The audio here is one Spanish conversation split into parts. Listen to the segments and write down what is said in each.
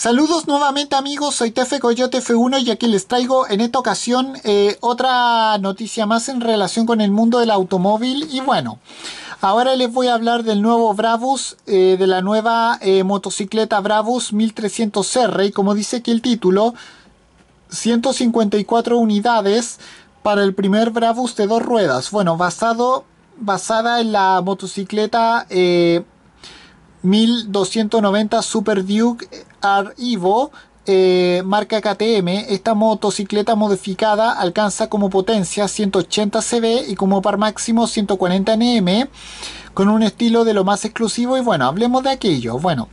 Saludos nuevamente amigos, soy Tefe Coyote F1 y aquí les traigo en esta ocasión eh, otra noticia más en relación con el mundo del automóvil y bueno, ahora les voy a hablar del nuevo Bravus, eh, de la nueva eh, motocicleta Bravus 1300R y como dice aquí el título, 154 unidades para el primer Bravus de dos ruedas, bueno, basado, basada en la motocicleta... 1290 Super Duke Arrivo eh, marca KTM, esta motocicleta modificada alcanza como potencia 180 CV y como par máximo 140 Nm, con un estilo de lo más exclusivo y bueno, hablemos de aquello. Bueno,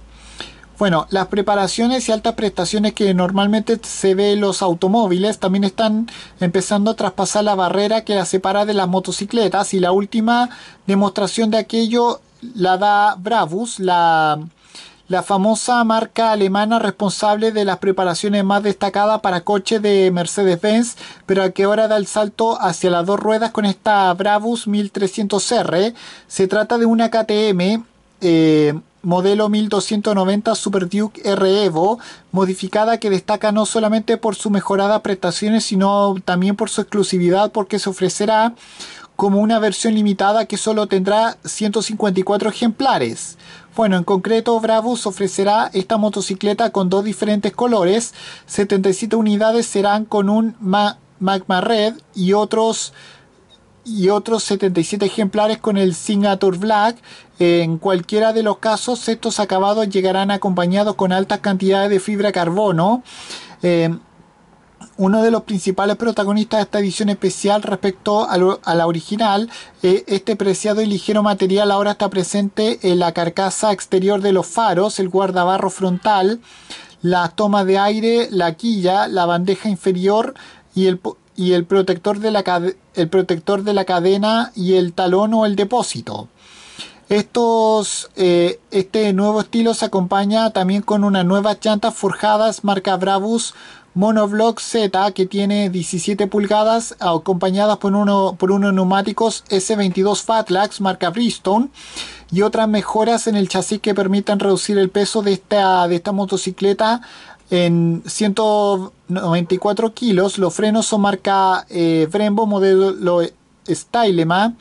bueno, las preparaciones y altas prestaciones que normalmente se ve en los automóviles también están empezando a traspasar la barrera que la separa de las motocicletas y la última demostración de aquello la da Brabus, la, la famosa marca alemana responsable de las preparaciones más destacadas para coches de Mercedes-Benz, pero a que ahora da el salto hacia las dos ruedas con esta Brabus 1300R. Se trata de una KTM. Eh, modelo 1290 Super Duke R Evo, modificada que destaca no solamente por sus mejoradas prestaciones, sino también por su exclusividad, porque se ofrecerá como una versión limitada que solo tendrá 154 ejemplares. Bueno, en concreto Brabus ofrecerá esta motocicleta con dos diferentes colores, 77 unidades serán con un Magma Red y otros y otros 77 ejemplares con el Signature Black. En cualquiera de los casos, estos acabados llegarán acompañados con altas cantidades de fibra carbono. Eh, uno de los principales protagonistas de esta edición especial respecto a, la original. Eh, este preciado y ligero material ahora está presente en la carcasa exterior de los faros, el guardabarro frontal, las tomas de aire, la quilla, la bandeja inferior y el, protector, de la cadena y el talón o el depósito. Eh, este nuevo estilo se acompaña también con unas nuevas llantas forjadas marca Brabus Monoblock Z que tiene 17 pulgadas acompañadas por, por unos neumáticos S22 Fatlax marca Bristol y otras mejoras en el chasis que permitan reducir el peso de esta, de esta motocicleta en 194 kilos. Los frenos son marca eh, Brembo modelo Stylema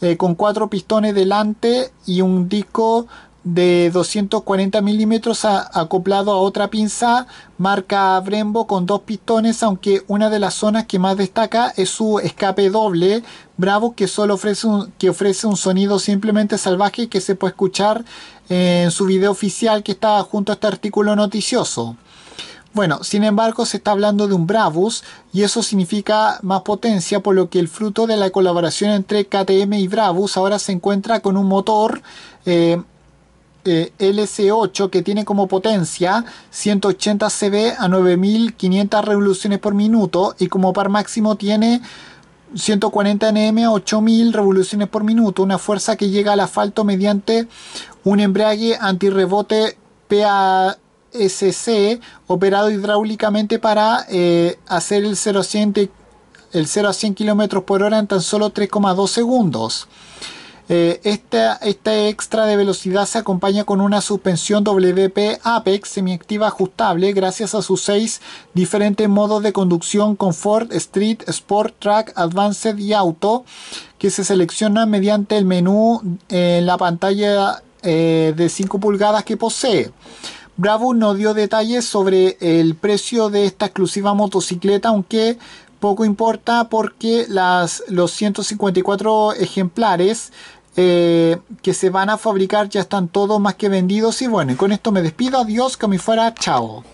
eh, con cuatro pistones delante y un disco de 240 milímetros acoplado a otra pinza marca Brembo con dos pistones aunque una de las zonas que más destaca es su escape doble Bravo que solo ofrece un, que ofrece un sonido simplemente salvaje que se puede escuchar en su video oficial que está junto a este artículo noticioso bueno, sin embargo se está hablando de un Brabus y eso significa más potencia, por lo que el fruto de la colaboración entre KTM y Brabus ahora se encuentra con un motor eh, eh, LC8 que tiene como potencia 180 CV a 9500 revoluciones por minuto y como par máximo tiene 140 Nm a 8000 revoluciones por minuto, una fuerza que llega al asfalto mediante un embrague antirrebote PASC operado hidráulicamente para eh, hacer el 0 a 100, el 0 a 100 km por hora en tan solo 3,2 segundos. Eh, esta, extra de velocidad se acompaña con una suspensión WP Apex semiactiva ajustable gracias a sus seis diferentes modos de conducción Comfort, Street, Sport, Track, Advanced y Auto que se selecciona mediante el menú en la pantalla eh, de 5 pulgadas que posee. Bravo no dio detalles sobre el precio de esta exclusiva motocicleta, aunque poco importa porque las, los 154 ejemplares eh, que se van a fabricar, ya están todos más que vendidos. Y bueno, con esto me despido. Adiós, que me fuera. Chao.